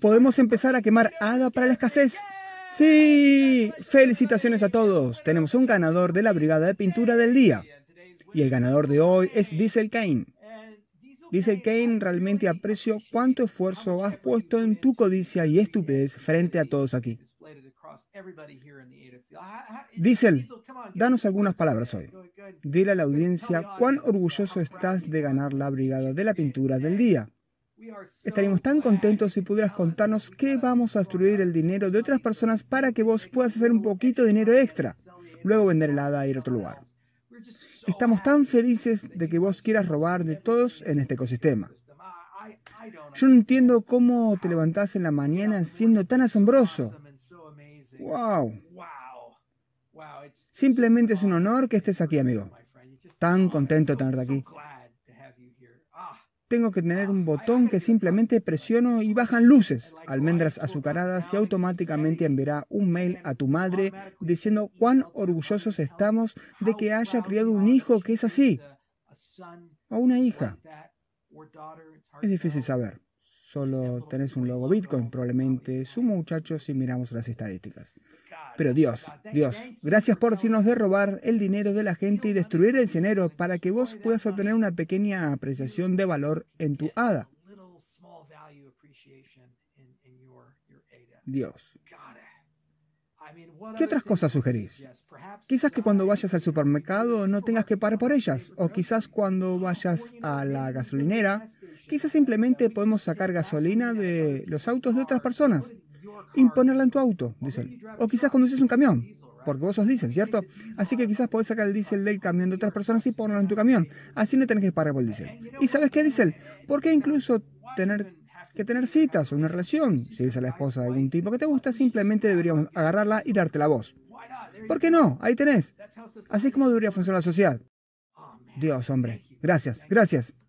Podemos empezar a quemar hada para la escasez. Sí, felicitaciones a todos. Tenemos un ganador de la brigada de pintura del día. Y el ganador de hoy es Diesel Kane. Diesel Kane, realmente aprecio cuánto esfuerzo has puesto en tu codicia y estupidez frente a todos aquí. Diesel, danos algunas palabras hoy. Dile a la audiencia cuán orgulloso estás de ganar la brigada de la pintura del día. Estaríamos tan contentos si pudieras contarnos qué vamos a destruir el dinero de otras personas para que vos puedas hacer un poquito de dinero extra, luego vender helada y ir a otro lugar. Estamos tan felices de que vos quieras robar de todos en este ecosistema. Yo no entiendo cómo te levantás en la mañana siendo tan asombroso. ¡Wow! Simplemente es un honor que estés aquí, amigo. Tan contento de tenerte aquí. Tengo que tener un botón que simplemente presiono y bajan luces, almendras azucaradas y automáticamente enviará un mail a tu madre diciendo cuán orgullosos estamos de que haya criado un hijo que es así o una hija. Es difícil saber. Solo tenés un logo Bitcoin, probablemente es un muchacho si miramos las estadísticas. Pero Dios, Dios, gracias por decirnos de robar el dinero de la gente y destruir el dinero para que vos puedas obtener una pequeña apreciación de valor en tu hada. Dios. ¿Qué otras cosas sugerís? Quizás que cuando vayas al supermercado no tengas que pagar por ellas, o quizás cuando vayas a la gasolinera, quizás simplemente podemos sacar gasolina de los autos de otras personas imponerla en tu auto, dicen, O quizás conduces un camión, porque vos sos diésel, ¿cierto? Así que quizás podés sacar el diésel del camión de otras personas y ponerlo en tu camión. Así no tenés que parar por el diésel. ¿Y sabes qué, él? ¿Por qué incluso tener que tener citas o una relación? Si es a la esposa de algún tipo que te gusta, simplemente deberíamos agarrarla y darte la voz. ¿Por qué no? Ahí tenés. Así es como debería funcionar la sociedad. Dios, hombre. Gracias, gracias.